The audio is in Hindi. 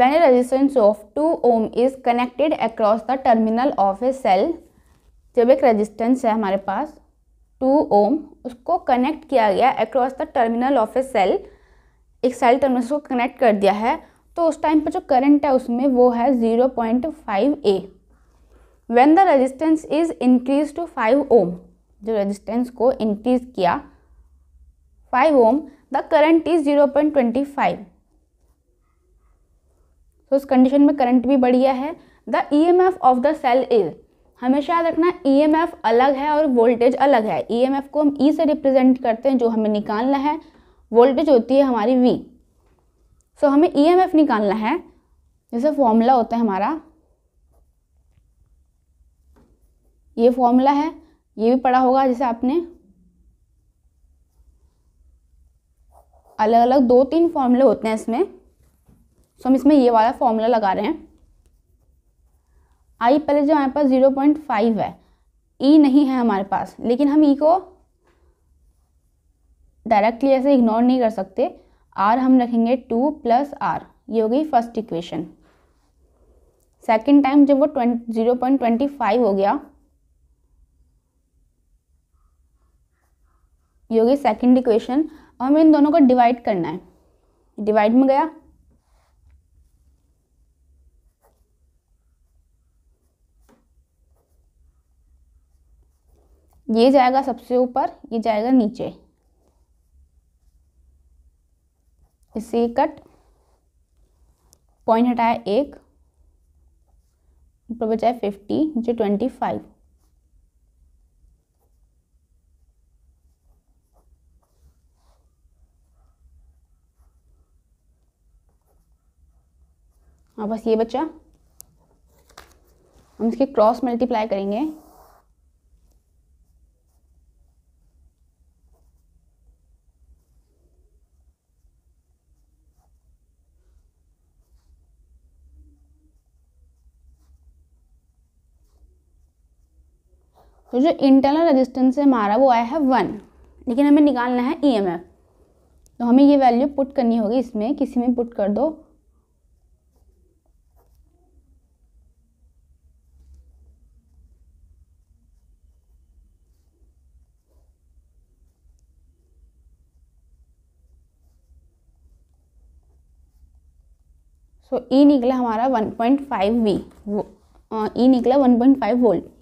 when a resistance of 2 ohm is connected across the terminal of a cell जब एक रेजिस्टेंस है हमारे पास 2 ओम उसको कनेक्ट किया गया across the terminal of a cell एक सेल टर्मिनल को कनेक्ट कर दिया है तो उस टाइम पर जो करंट है उसमें वो है 0.5 A when the resistance is increase to 5 ohm जो रजिस्टेंस को इंक्रीज किया 5 ओम द करंट इज 0.25 तो उस कंडीशन में करंट भी बढ़ गया है the E M F of the cell is हमेशा याद रखना ई एम एफ अलग है और वोल्टेज अलग है ई एम एफ को हम ई e से रिप्रेजेंट करते हैं जो हमें निकालना है वोल्टेज होती है हमारी वी सो so, हमें ई एम एफ निकालना है जैसे फॉर्मूला होता है हमारा ये फॉर्मूला है ये भी पढ़ा होगा जैसे आपने अलग अलग दो तीन फॉर्मूले होते हैं इसमें सो हम इसमें ये वाला फॉर्मूला लगा रहे हैं आई पहले जो हमारे पास ज़ीरो पॉइंट फाइव है ई e नहीं है हमारे पास लेकिन हम ई e को डायरेक्टली ऐसे इग्नोर नहीं कर सकते आर हम रखेंगे टू प्लस आर ये हो गई फर्स्ट इक्वेशन सेकेंड टाइम जब वो twenty zero point twenty five हो गया ये हो गई सेकेंड इक्वेशन और हमें इन दोनों को डिवाइड करना है डिवाइड में गया ये जाएगा सबसे ऊपर ये जाएगा नीचे इसे कट पॉइंट हटाया एक ऊपर बचाया फिफ्टी नीचे ट्वेंटी फाइव हाँ बस ये बच्चा हम इसके क्रॉस मल्टीप्लाई करेंगे तो जो इंटरनल रेजिस्टेंस है हमारा वो आया है वन लेकिन हमें निकालना है ईएमएफ e तो हमें ये वैल्यू पुट करनी होगी इसमें किसी में पुट कर दो सो so, ई e निकला हमारा 1.5 वी वो ई निकला 1.5 वोल्ट